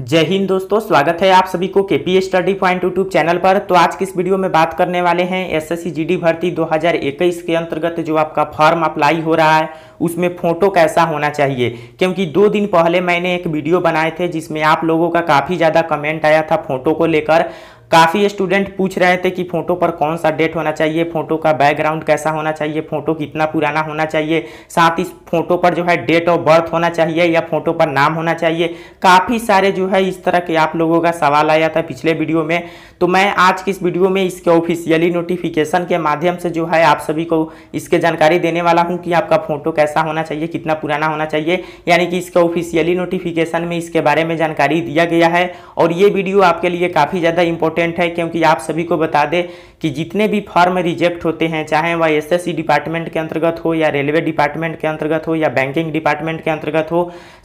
जय हिंद दोस्तों स्वागत है आप सभी को के KP study point YouTube channel पर तो आज किस वीडियो में बात करने वाले हैं एसएससी जीडी भर्ती 2021 के अंतर्गत जो आपका फॉर्म अप्लाई हो रहा है उसमें फोटो कैसा होना चाहिए क्योंकि दो दिन पहले मैंने एक वीडियो बनाए थे जिसमें आप लोगों का काफ़ी ज़्यादा कमेंट आया था फोटो को लेकर काफ़ी स्टूडेंट पूछ रहे थे कि फ़ोटो पर कौन सा डेट होना चाहिए फ़ोटो का बैकग्राउंड कैसा होना चाहिए फ़ोटो कितना पुराना होना चाहिए साथ ही फ़ोटो पर जो है डेट ऑफ बर्थ होना चाहिए या फ़ोटो पर नाम होना चाहिए काफ़ी सारे जो है इस तरह के आप लोगों का सवाल आया था पिछले वीडियो में तो मैं आज की इस वीडियो में इसके ऑफिशियली नोटिफिकेशन के माध्यम से जो है आप सभी को इसके जानकारी देने वाला हूँ कि आपका फ़ोटो कैसा होना चाहिए कितना पुराना होना चाहिए यानी कि इसके ऑफिशियली नोटिफिकेशन में इसके बारे में जानकारी दिया गया है और ये वीडियो आपके लिए काफ़ी ज़्यादा इंपॉर्टेंट इम्पोर्टेंट है क्योंकि आप सभी को बता दें कि जितने भी फॉर्म रिजेक्ट होते हैं चाहे वह एसएससी डिपार्टमेंट के अंतर्गत हो या रेलवे डिपार्टमेंट के अंतर्गत हो या बैंकिंग डिपार्टमेंट के अंतर्गत हो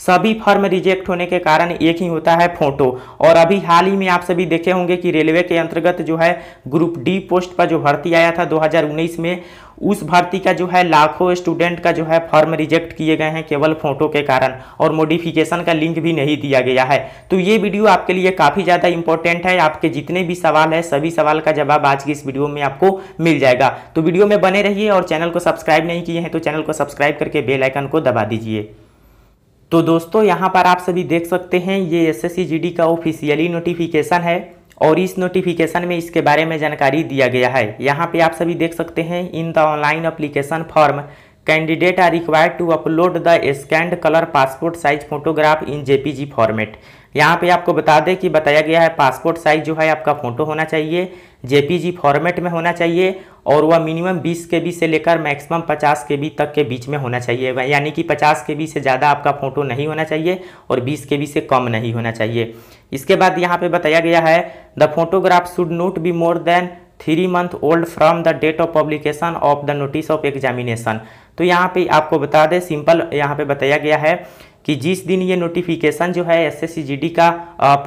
सभी फॉर्म रिजेक्ट होने के कारण एक ही होता है फोटो और अभी हाल ही में आप सभी देखे होंगे कि रेलवे के अंतर्गत जो है ग्रुप डी पोस्ट पर जो भर्ती आया था दो में उस भर्ती का जो है लाखों स्टूडेंट का जो है फॉर्म रिजेक्ट किए गए हैं केवल फोटो के कारण और मॉडिफिकेशन का लिंक भी नहीं दिया गया है तो ये वीडियो आपके लिए काफ़ी ज़्यादा इंपॉर्टेंट है आपके जितने भी सवाल है सभी सवाल का जवाब आज की इस वीडियो में आपको मिल जाएगा तो वीडियो में बने रहिए और चैनल को सब्सक्राइब नहीं किए हैं तो चैनल को सब्सक्राइब करके बेलाइकन को दबा दीजिए तो दोस्तों यहाँ पर आप सभी देख सकते हैं ये एस एस का ऑफिशियली नोटिफिकेशन है और इस नोटिफिकेशन में इसके बारे में जानकारी दिया गया है यहाँ पे आप सभी देख सकते हैं in the online application form candidate are required to upload the scanned colour passport size photograph in JPG format यहाँ पे आपको बता दें कि बताया गया है पासपोर्ट साइज जो है आपका फ़ोटो होना चाहिए जेपीजी फॉर्मेट में होना चाहिए और वह मिनिमम 20 के बी से लेकर मैक्सिमम 50 के बी तक के बीच में होना चाहिए यानी कि 50 के बी से ज़्यादा आपका फ़ोटो नहीं होना चाहिए और 20 के बी से कम नहीं होना चाहिए इसके बाद यहाँ पे बताया गया है the photograph should not be more than three month old from the date of publication of the notice of examination तो यहाँ पे आपको बता दें सिंपल यहाँ पे बताया गया है कि जिस दिन ये नोटिफिकेशन जो है एसएससीजीडी का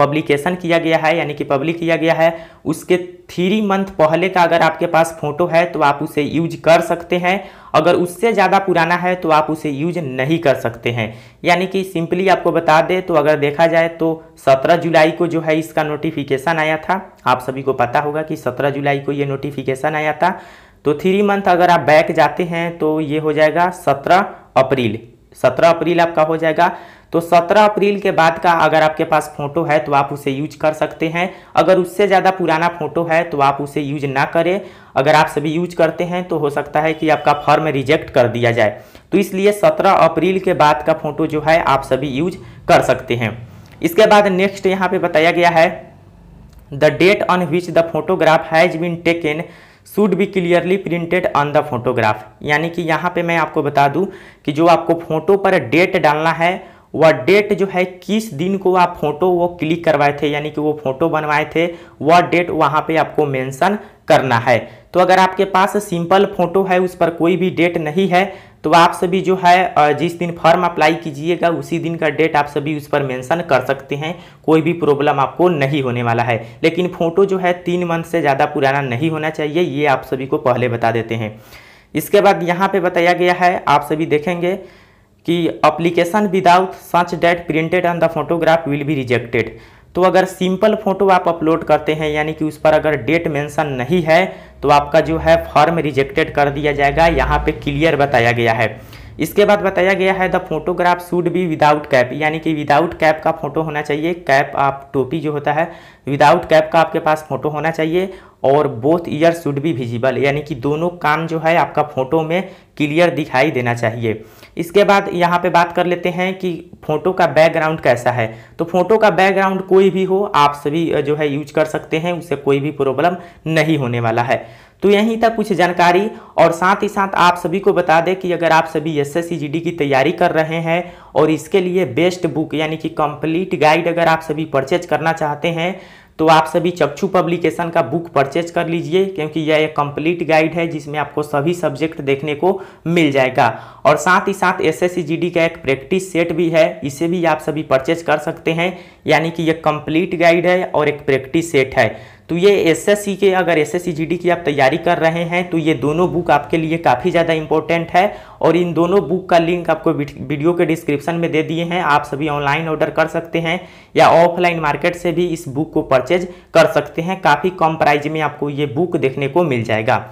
पब्लिकेशन किया गया है यानी कि पब्लिक किया गया है उसके थ्री मंथ पहले का अगर आपके पास फ़ोटो है तो आप उसे यूज कर सकते हैं अगर उससे ज़्यादा पुराना है तो आप उसे यूज नहीं कर सकते हैं यानी कि सिंपली आपको बता दें तो अगर देखा जाए तो 17 जुलाई को जो है इसका नोटिफिकेशन आया था आप सभी को पता होगा कि 17 जुलाई को ये नोटिफिकेशन आया था तो थ्री मंथ अगर आप बैक जाते हैं तो ये हो जाएगा सत्रह अप्रैल सत्रह अप्रैल आपका हो जाएगा तो 17 अप्रैल के बाद का अगर आपके पास फोटो है तो आप उसे यूज कर सकते हैं अगर उससे ज़्यादा पुराना फोटो है तो आप उसे यूज ना करें अगर आप सभी यूज करते हैं तो हो सकता है कि आपका फॉर्म रिजेक्ट कर दिया जाए तो इसलिए 17 अप्रैल के बाद का फोटो जो है आप सभी यूज कर सकते हैं इसके बाद नेक्स्ट यहाँ पर बताया गया है the date on which the photograph has been taken should be clearly printed on the photograph यानी कि यहाँ पे मैं आपको बता दूँ कि जो आपको फोटो पर डेट डालना है वह डेट जो है किस दिन को आप फोटो वो क्लिक करवाए थे यानी कि वो फोटो बनवाए थे वह डेट वहाँ पे आपको मेंशन करना है तो अगर आपके पास सिंपल फोटो है उस पर कोई भी डेट नहीं है तो आप सभी जो है जिस दिन फॉर्म अप्लाई कीजिएगा उसी दिन का डेट आप सभी उस पर मेंशन कर सकते हैं कोई भी प्रॉब्लम आपको नहीं होने वाला है लेकिन फ़ोटो जो है तीन मंथ से ज़्यादा पुराना नहीं होना चाहिए ये आप सभी को पहले बता देते हैं इसके बाद यहाँ पर बताया गया है आप सभी देखेंगे कि application without such date printed on the photograph will be rejected तो अगर सिंपल फोटो आप अपलोड करते हैं यानी कि उस पर अगर डेट मेंशन नहीं है तो आपका जो है फॉर्म रिजेक्टेड कर दिया जाएगा यहाँ पे क्लियर बताया गया है इसके बाद बताया गया है the photograph should be without cap यानी कि विदाउट कैप का फोटो होना चाहिए कैप आप टोपी जो होता है विदाउट कैप का आपके पास फोटो होना चाहिए और बोथ ईयर शुड भी विजिबल यानी कि दोनों काम जो है आपका फ़ोटो में क्लियर दिखाई देना चाहिए इसके बाद यहाँ पे बात कर लेते हैं कि फ़ोटो का बैकग्राउंड कैसा है तो फ़ोटो का बैकग्राउंड कोई भी हो आप सभी जो है यूज कर सकते हैं उससे कोई भी प्रॉब्लम नहीं होने वाला है तो यहीं तक कुछ जानकारी और साथ ही साथ आप सभी को बता दें कि अगर आप सभी एस एस की तैयारी कर रहे हैं और इसके लिए बेस्ट बुक यानी कि कंप्लीट गाइड अगर आप सभी परचेज करना चाहते हैं तो आप सभी चक्षु पब्लिकेशन का बुक परचेज कर लीजिए क्योंकि यह एक कंप्लीट गाइड है जिसमें आपको सभी सब्जेक्ट देखने को मिल जाएगा और साथ ही साथ एस एस का एक प्रैक्टिस सेट भी है इसे भी आप सभी परचेज कर सकते हैं यानी कि यह कंप्लीट गाइड है और एक प्रैक्टिस सेट है तो ये एस एस सी के अगर S S C G D की आप तैयारी कर रहे हैं तो ये दोनों बुक आपके लिए काफ़ी ज़्यादा इंपॉर्टेंट है और इन दोनों बुक का लिंक आपको वीडियो के डिस्क्रिप्शन में दे दिए हैं आप सभी ऑनलाइन ऑर्डर कर सकते हैं या ऑफलाइन मार्केट से भी इस बुक को परचेज कर सकते हैं काफ़ी कम प्राइज में आपको ये बुक देखने को मिल जाएगा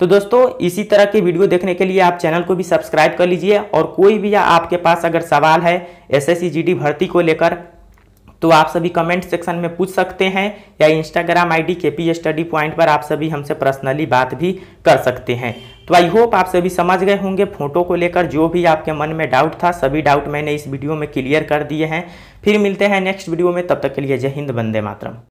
तो दोस्तों इसी तरह के वीडियो देखने के लिए आप चैनल को भी सब्सक्राइब कर लीजिए और कोई भी आपके पास अगर सवाल है एस एस भर्ती को लेकर तो आप सभी कमेंट सेक्शन में पूछ सकते हैं या Instagram ID P study point पर आप सभी हमसे पर्सनली बात भी कर सकते हैं तो आई होप आप सभी समझ गए होंगे फोटो को लेकर जो भी आपके मन में डाउट था सभी डाउट मैंने इस वीडियो में क्लियर कर दिए हैं फिर मिलते हैं नेक्स्ट वीडियो में तब तक के लिए जय हिंद बंदे मातरम